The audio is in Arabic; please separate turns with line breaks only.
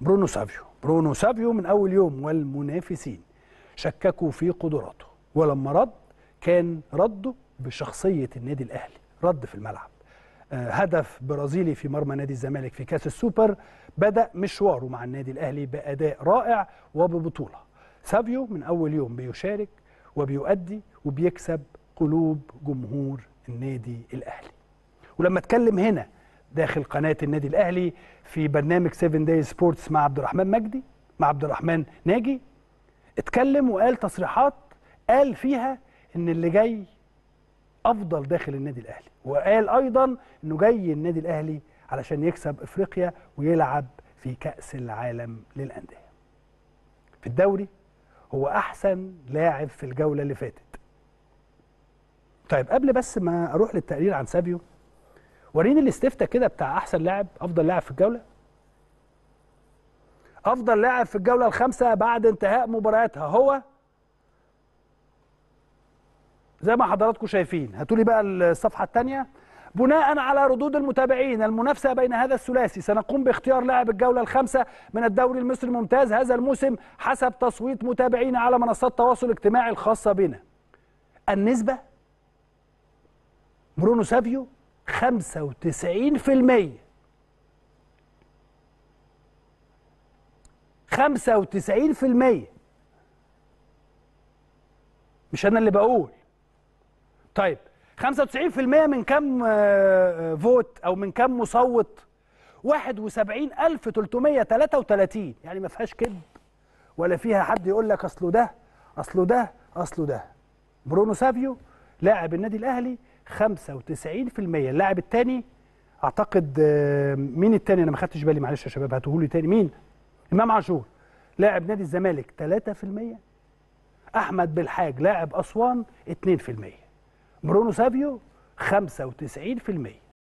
برونو سافيو برونو سافيو من أول يوم والمنافسين شككوا في قدراته ولما رد كان رده بشخصية النادي الأهلي رد في الملعب آه، هدف برازيلي في مرمى نادي الزمالك في كاس السوبر بدأ مشواره مع النادي الأهلي بأداء رائع وببطولة سافيو من أول يوم بيشارك وبيؤدي وبيكسب قلوب جمهور النادي الأهلي ولما اتكلم هنا داخل قناه النادي الاهلي في برنامج 7 داي سبورتس مع عبد الرحمن مجدي مع عبد الرحمن ناجي اتكلم وقال تصريحات قال فيها ان اللي جاي افضل داخل النادي الاهلي وقال ايضا انه جاي النادي الاهلي علشان يكسب افريقيا ويلعب في كاس العالم للانديه في الدوري هو احسن لاعب في الجوله اللي فاتت طيب قبل بس ما اروح للتقرير عن سابيو وريني الاستفتاء كده بتاع احسن لاعب افضل لاعب في الجوله افضل لاعب في الجوله الخامسه بعد انتهاء مبارياتها هو زي ما حضراتكم شايفين هاتوا لي بقى الصفحه الثانيه بناء على ردود المتابعين المنافسه بين هذا الثلاثي سنقوم باختيار لاعب الجوله الخامسه من الدوري المصري الممتاز هذا الموسم حسب تصويت متابعينا على منصات التواصل الاجتماعي الخاصه بنا النسبه برونو سافيو 95% 95% مش انا اللي بقول طيب 95% من كم آه، آه، فوت او من كم مصوت 71333 يعني ما فيهاش كذب ولا فيها حد يقول لك اصله ده اصله ده اصله ده برونو سافيو لاعب النادي الاهلي 95% اللاعب الثاني اعتقد آه، مين الثاني انا ما خدتش بالي معلش يا شباب هاتوه لي تاني مين امام عاشور لاعب نادي الزمالك 3% احمد بالحاج لاعب اسوان 2% برونو سافيو 95%